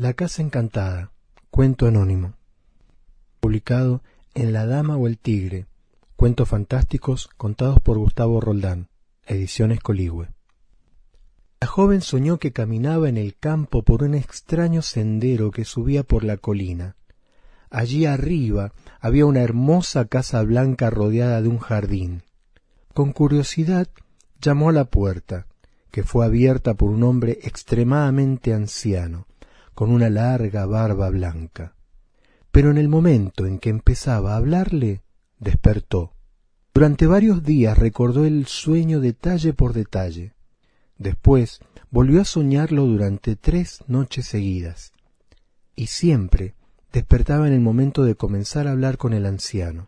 La Casa Encantada, cuento anónimo. Publicado en La Dama o el Tigre, cuentos fantásticos contados por Gustavo Roldán, ediciones Coligüe. La joven soñó que caminaba en el campo por un extraño sendero que subía por la colina. Allí arriba había una hermosa casa blanca rodeada de un jardín. Con curiosidad llamó a la puerta, que fue abierta por un hombre extremadamente anciano, con una larga barba blanca. Pero en el momento en que empezaba a hablarle, despertó. Durante varios días recordó el sueño detalle por detalle. Después volvió a soñarlo durante tres noches seguidas. Y siempre despertaba en el momento de comenzar a hablar con el anciano.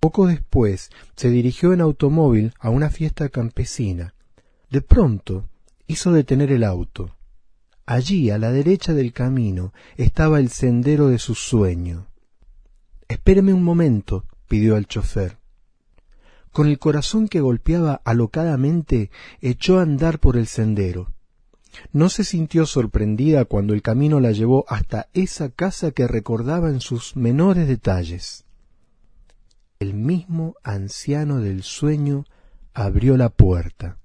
Poco después se dirigió en automóvil a una fiesta campesina. De pronto hizo detener el auto. Allí, a la derecha del camino, estaba el sendero de su sueño. Espéreme un momento, pidió al chofer. Con el corazón que golpeaba alocadamente, echó a andar por el sendero. No se sintió sorprendida cuando el camino la llevó hasta esa casa que recordaba en sus menores detalles. El mismo anciano del sueño abrió la puerta.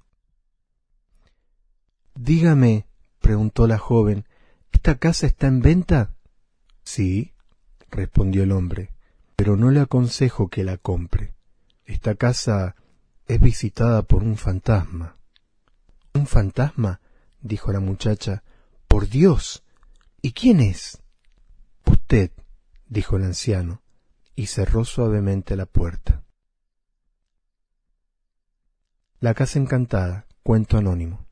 Dígame, preguntó la joven. ¿Esta casa está en venta? Sí, respondió el hombre, pero no le aconsejo que la compre. Esta casa es visitada por un fantasma. ¿Un fantasma? dijo la muchacha. Por Dios. ¿Y quién es? Usted, dijo el anciano, y cerró suavemente la puerta. La casa encantada, cuento anónimo.